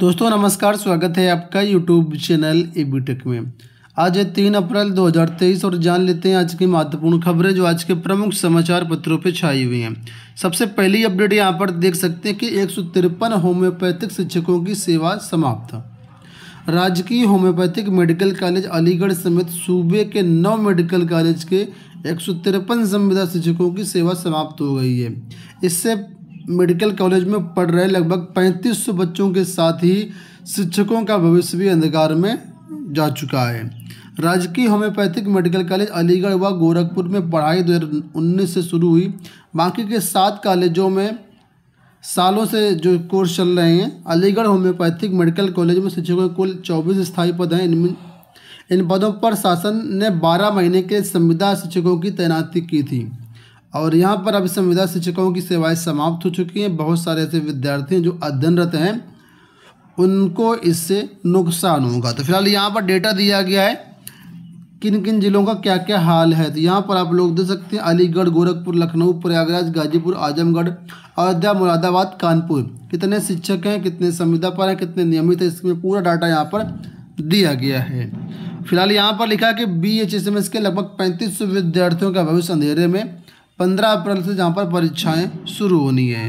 दोस्तों नमस्कार स्वागत है आपका YouTube channel A B tech में आज है तीन अप्रैल 2023 और जान लेते हैं आज की महत्वपूर्ण खबरें जो आज के प्रमुख समाचार पत्रों पर छाई हुई हैं सबसे पहली अपडेट यहाँ पर देख सकते हैं कि एक होम्योपैथिक शिक्षकों की सेवा समाप्त राजकीय होम्योपैथिक मेडिकल कॉलेज अलीगढ़ समेत सूबे के नौ मेडिकल कॉलेज के एक संविदा शिक्षकों की सेवा समाप्त हो गई है इससे मेडिकल कॉलेज में पढ़ रहे लगभग 3500 बच्चों के साथ ही शिक्षकों का भविष्य भी अंधकार में जा चुका है राजकीय होम्योपैथिक मेडिकल कॉलेज अलीगढ़ व गोरखपुर में पढ़ाई दो से शुरू हुई बाकी के सात कॉलेजों में सालों से जो कोर्स चल रहे हैं अलीगढ़ होम्योपैथिक मेडिकल कॉलेज में शिक्षकों के कुल चौबीस स्थायी पद हैं इनमें इन पदों पर शासन ने 12 महीने के संविदा शिक्षकों की तैनाती की थी और यहाँ पर अब संविदा शिक्षकों की सेवाएं समाप्त हो चुकी हैं बहुत सारे ऐसे विद्यार्थी हैं जो अध्ययनरत हैं उनको इससे नुकसान होगा तो फिलहाल यहाँ पर डेटा दिया गया है किन किन जिलों का क्या क्या हाल है तो यहाँ पर आप लोग देख सकते हैं अलीगढ़ गोरखपुर लखनऊ प्रयागराज गाजीपुर आजमगढ़ अयोध्या मुरादाबाद कानपुर कितने शिक्षक हैं कितने संविदा पर हैं कितने नियमित हैं इसमें पूरा डाटा यहाँ पर दिया गया है फिलहाल यहाँ पर लिखा कि B H S M S के लगभग पैंतीस विद्यार्थियों का भविष्य अंधेरे में पंद्रह अप्रैल से जहाँ पर परीक्षाएं शुरू होनी है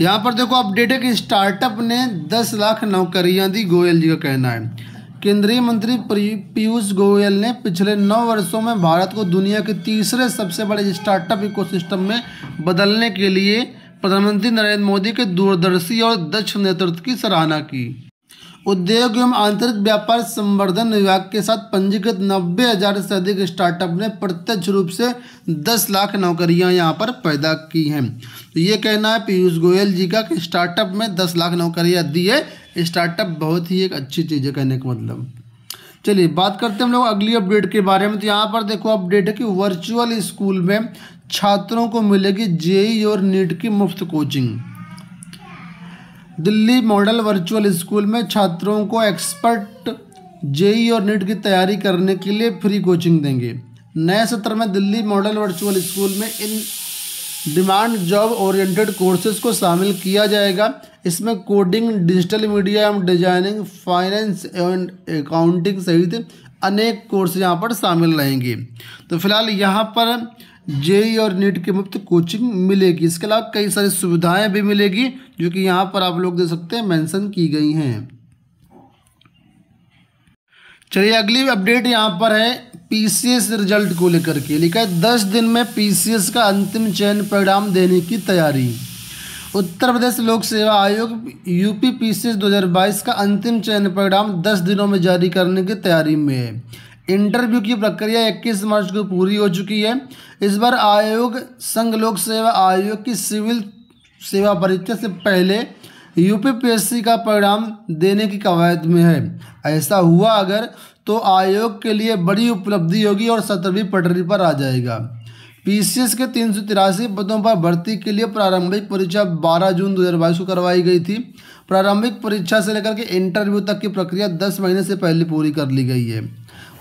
यहाँ पर देखो अपडेट है कि स्टार्टअप ने दस लाख नौकरियाँ दी गोयल जी का कहना है केंद्रीय मंत्री पीयूष गोयल ने पिछले नौ वर्षों में भारत को दुनिया के तीसरे सबसे बड़े स्टार्टअप इकोसिस्टम में बदलने के लिए प्रधानमंत्री नरेंद्र मोदी के दूरदर्शी और दक्ष नेतृत्व की सराहना की उद्योग एवं आंतरिक व्यापार संवर्धन विभाग के साथ पंजीकृत नब्बे हजार से अधिक स्टार्टअप ने प्रत्यक्ष रूप से 10 लाख नौकरियां यहां पर पैदा की हैं तो ये कहना है पीयूष गोयल जी का कि स्टार्टअप में 10 लाख नौकरियां दी है स्टार्टअप बहुत ही एक अच्छी चीज़ है कहने का मतलब चलिए बात करते हैं हम लोग अगली अपडेट के बारे में तो यहाँ पर देखो अपडेट है कि वर्चुअल स्कूल में छात्रों को मिलेगी जेई और नीट की मुफ्त coaching Delhi model virtual school में छात्रों को एक्सपर्ट जेई और नीट की तैयारी करने के लिए फ्री कोचिंग देंगे नए सत्र में दिल्ली मॉडल वर्चुअल स्कूल में in demand job oriented courses को शामिल किया जाएगा इसमें कोडिंग डिजिटल मीडिया एवं डिजाइनिंग फाइनेंस एवं अकाउंटिंग सहित अनेक कोर्स यहाँ पर शामिल रहेंगे तो फिलहाल यहाँ पर जेई और नीट की मुफ्त कोचिंग मिलेगी इसके अलावा कई सारी सुविधाएं भी मिलेगी जो कि यहाँ पर आप लोग दे सकते हैं मेंशन की गई हैं चलिए अगली अपडेट यहाँ पर है पीसीएस रिजल्ट को लेकर के लिखा है दस दिन में पीसीएस का अंतिम चयन परिणाम देने की तैयारी उत्तर प्रदेश लोक सेवा आयोग यूपी पी सी का अंतिम चयन परिणाम दस दिनों में जारी करने की तैयारी में है इंटरव्यू की प्रक्रिया 21 मार्च को पूरी हो चुकी है इस बार आयोग संघ लोक सेवा आयोग की सिविल सेवा परीक्षा से पहले यूपीपीएससी का परिणाम देने की कवायद में है ऐसा हुआ अगर तो आयोग के लिए बड़ी उपलब्धि होगी और सत्रहवीं पटरी पर आ जाएगा पीसीएस के तीन सौ तिरासी पदों पर भर्ती के लिए प्रारंभिक परीक्षा 12 जून 2022 को करवाई गई थी प्रारंभिक परीक्षा से लेकर के इंटरव्यू तक की प्रक्रिया 10 महीने से पहले पूरी कर ली गई है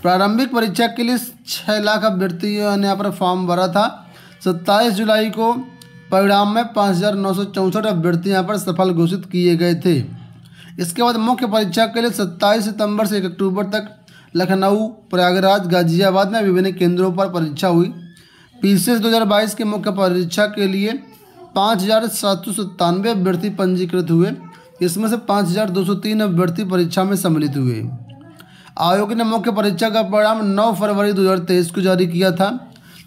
प्रारंभिक परीक्षा के लिए छः लाख अभ्यर्थियों ने यहाँ पर फॉर्म भरा था सत्ताईस जुलाई को परिणाम में पाँच हज़ार नौ सौ चौंसठ अभ्यर्थी यहाँ पर सफल घोषित किए गए थे इसके बाद मुख्य परीक्षा के लिए सत्ताईस सितंबर से एक अक्टूबर तक लखनऊ प्रयागराज गाजियाबाद में विभिन्न केंद्रों पर परीक्षा हुई पी सी के मुख्य परीक्षा के लिए पाँच हज़ार सात सौ सत्तानवे अभ्यर्थी पंजीकृत हुए इसमें से पाँच हज़ार दो सौ तीन अभ्यर्थी परीक्षा में सम्मिलित हुए आयोग ने मुख्य परीक्षा का परिणाम 9 फरवरी 2023 को जारी किया था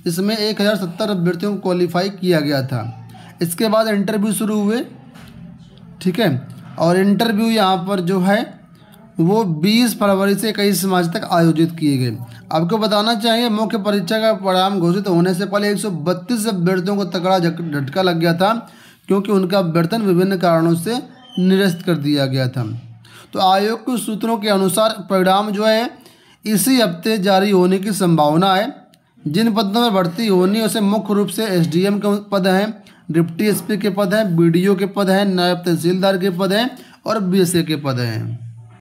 इसमें एक हज़ार सत्तर अभ्यर्थियों को क्वालिफाई किया गया था इसके बाद इंटरव्यू शुरू हुए ठीक है और इंटरव्यू यहाँ पर जो है वो 20 फरवरी से इक्कीस मार्च तक आयोजित किए गए आपको बताना चाहिए मुख्य परीक्षा का परिणाम घोषित होने से पहले एक अभ्यर्थियों को तगड़ा झटका लग गया था क्योंकि उनका अभ्यर्थन विभिन्न कारणों से निरस्त कर दिया गया था तो आयोग के सूत्रों के अनुसार परिणाम जो है इसी हफ्ते जारी होने की संभावना है जिन पदों में भर्ती होनी उसे मुख्य रूप से एसडीएम के पद हैं डिप्टी एसपी के पद हैं बीडीओ के पद हैं नायब तहसीलदार के पद हैं और बीएसए के पद हैं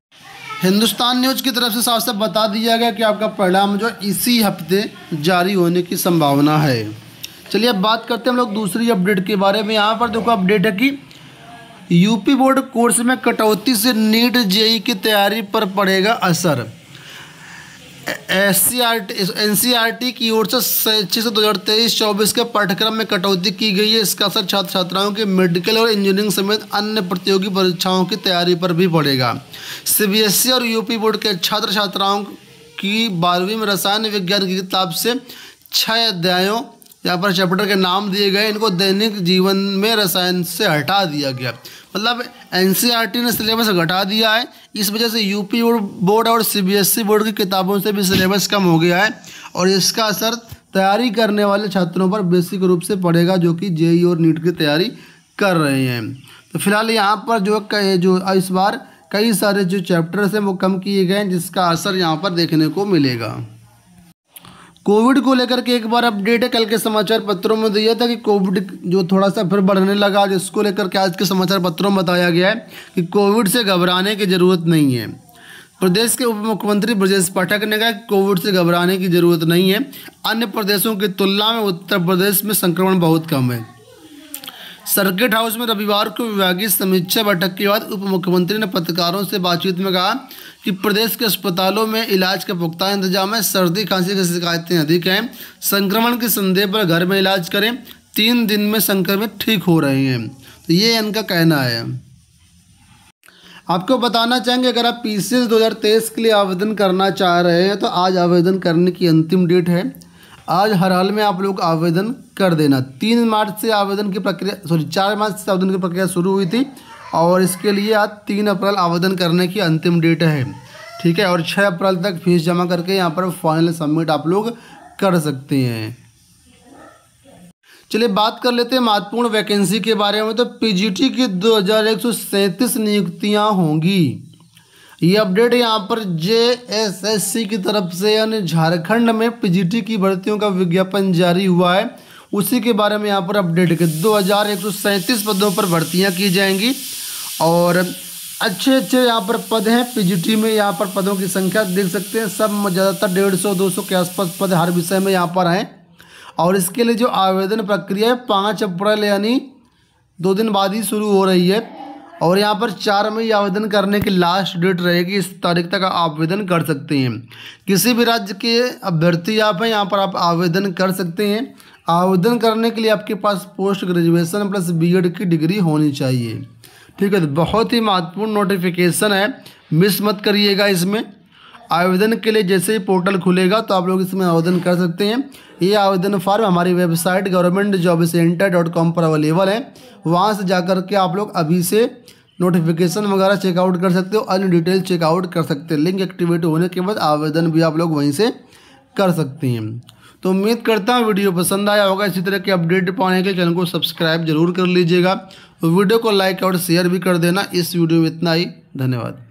हिंदुस्तान न्यूज की तरफ से साफ साफ बता दिया गया कि आपका परिणाम जो इसी हफ्ते जारी होने की संभावना है चलिए अब बात करते हैं हम लोग दूसरी अपडेट के बारे में यहाँ पर देखो अपडेट है कि यूपी बोर्ड कोर्स में कटौती से नीट जेई की तैयारी पर पड़ेगा असर S C R T N C R T की ओर से शैक्षिक से दो हज़ार तेईस चौबीस के पाठ्यक्रम में कटौती की गई है इसका असर छात्र छात्राओं के मेडिकल और इंजीनियरिंग समेत अन्य प्रतियोगी परीक्षाओं की तैयारी पर भी पड़ेगा सीबीएसई और यूपी बोर्ड के छात्र छात्राओं की बारहवीं में रसायन विज्ञान की किताब से छः अध्यायों यहाँ पर चैप्टर के नाम दिए गए इनको दैनिक जीवन में रसायन से हटा दिया गया मतलब एन e ने सिलेबस घटा दिया है इस वजह से यूपी बोर्ड और सीबीएसई बोर्ड e की किताबों से भी सिलेबस कम हो गया है और इसका असर तैयारी करने वाले छात्रों पर बेसिक रूप से पड़ेगा जो कि जेई e और नीट की तैयारी कर रहे हैं तो फिलहाल यहाँ पर जो जो इस बार कई सारे जो चैप्टर्स हैं वो कम किए गए हैं जिसका असर यहाँ पर देखने को मिलेगा कोविड को लेकर के एक बार अपडेट है कल के समाचार पत्रों में दिया तो था कि कोविड जो थोड़ा सा फिर बढ़ने लगा जिसको लेकर के आज के समाचार पत्रों में बताया गया है कि कोविड से घबराने की ज़रूरत नहीं है प्रदेश के उप मुख्यमंत्री ब्रजेश पाठक ने कहा कोविड से घबराने की जरूरत नहीं है अन्य प्रदेशों की तुलना में उत्तर प्रदेश में संक्रमण बहुत कम है सर्किट हाउस में रविवार को विभागीय समीक्षा बैठक के बाद उप मुख्यमंत्री ने पत्रकारों से बातचीत में कहा कि प्रदेश के अस्पतालों में इलाज का पुख्ता इंतजाम है सर्दी खांसी की शिकायतें अधिक हैं संक्रमण के संदेह पर घर में इलाज करें तीन दिन में संक्रमित ठीक हो रहे हैं तो ये इनका कहना है आपको बताना चाहेंगे अगर आप पी सी के लिए आवेदन करना चाह रहे हैं तो आज आवेदन करने की अंतिम डेट है आज हर हाल में आप लोग आवेदन कर देना तीन मार्च से आवेदन की प्रक्रिया सॉरी चार मार्च से आवेदन की प्रक्रिया शुरू हुई थी और इसके लिए आज तीन अप्रैल आवेदन करने की अंतिम डेट है ठीक है और छः अप्रैल तक फीस जमा करके यहाँ पर फाइनल सबमिट आप लोग कर सकते हैं चलिए बात कर लेते हैं महत्वपूर्ण वैकेंसी के बारे में तो पीजीटी की दो नियुक्तियां होंगी ये अपडेट यहाँ पर जे एस एस सी की तरफ से यानी झारखंड में पीजीटी की भर्तियों का विज्ञापन जारी हुआ है उसी के बारे में यहाँ पर अपडेट के दो हज़ार एक सौ सैंतीस पदों पर भर्तियाँ की जाएंगी और अच्छे अच्छे यहाँ पर पद हैं पीजीटी में यहाँ पर पदों की संख्या देख सकते हैं सब ज़्यादातर डेढ़ सौ दो सौ के आसपास पद हर विषय में यहाँ पर हैं और इसके लिए जो आवेदन प्रक्रिया है पाँच अप्रैल यानी दो दिन बाद ही शुरू हो रही है और यहाँ पर चार मई आवेदन करने की लास्ट डेट रहेगी इस तारीख तक आवेदन कर सकते हैं किसी भी राज्य के अभ्यर्थी आप हैं यहाँ पर आप आवेदन कर सकते हैं आवेदन करने के लिए आपके पास पोस्ट ग्रेजुएशन प्लस बीएड की डिग्री होनी चाहिए ठीक है तो बहुत ही महत्वपूर्ण नोटिफिकेशन है मिस मत करिएगा इसमें आवेदन के लिए जैसे ही पोर्टल खुलेगा तो आप लोग इसमें आवेदन कर सकते हैं ये आवेदन फॉर्म हमारी website government job centre dot com पर अवेलेबल है वहाँ से जा कर के आप लोग अभी से नोटिफिकेशन वगैरह चेकआउट कर सकते हो अन्य डिटेल चेकआउट कर सकते हैं लिंक एक्टिवेट होने के बाद आवेदन भी आप लोग वहीं से कर सकते हैं तो उम्मीद करता हूँ वीडियो पसंद आया होगा इसी तरह के अपडेट पाने के चैनल को सब्सक्राइब जरूर कर लीजिएगा वीडियो को लाइक और शेयर भी कर देना इस वीडियो में इतना ही धन्यवाद